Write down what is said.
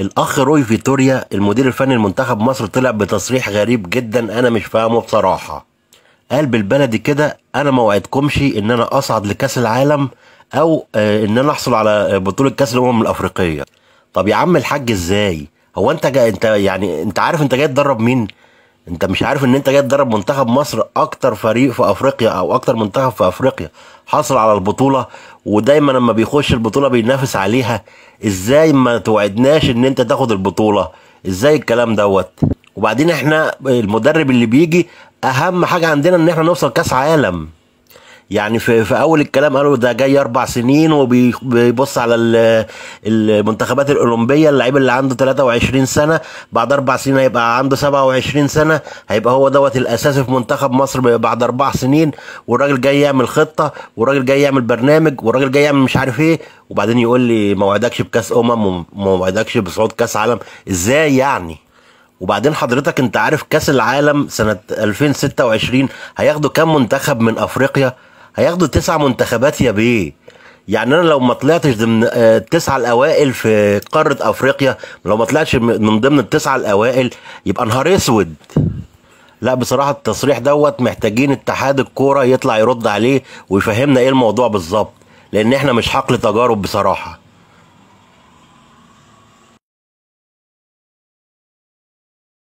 الاخ روي فيتوريا المدير الفني لمنتخب مصر طلع بتصريح غريب جدا انا مش فاهمه بصراحه قال بالبلدي كده انا ما وعدكمش ان انا اصعد لكاس العالم او آه، ان انا احصل على آه، بطوله كاس الامم الافريقيه طب يا عم الحاج ازاي هو انت جا انت يعني انت عارف انت جاي تدرب مين انت مش عارف ان انت جاي تدرب منتخب مصر اكتر فريق في افريقيا او اكتر منتخب في افريقيا حصل على البطوله ودايما لما بيخش البطوله بينافس عليها ازاي ما توعدناش ان انت تاخد البطوله ازاي الكلام دوت وبعدين احنا المدرب اللي بيجي اهم حاجه عندنا ان احنا نوصل كاس عالم يعني في, في اول الكلام قالوا ده جاي اربع سنين وبيبص على المنتخبات الاولمبيه اللعيب اللي عنده 23 سنه بعد اربع سنين هيبقى عنده 27 سنه هيبقى هو دوت الاساسي في منتخب مصر بعد اربع سنين والراجل جاي يعمل خطه والراجل جاي يعمل برنامج والراجل جاي يعمل مش عارف ايه وبعدين يقول لي ما وعدكش بكاس امم وما وعدكش بصعود كاس عالم ازاي يعني وبعدين حضرتك انت عارف كاس العالم سنه 2026 هياخدوا كام منتخب من افريقيا هياخدوا تسع منتخبات يا بيه يعني انا لو ما طلعتش ضمن التسعه آه، الاوائل في قاره افريقيا لو ما طلعتش من ضمن التسعه الاوائل يبقى نهار اسود لا بصراحه التصريح دوت محتاجين اتحاد الكوره يطلع يرد عليه ويفهمنا ايه الموضوع بالظبط لان احنا مش حقل تجارب بصراحه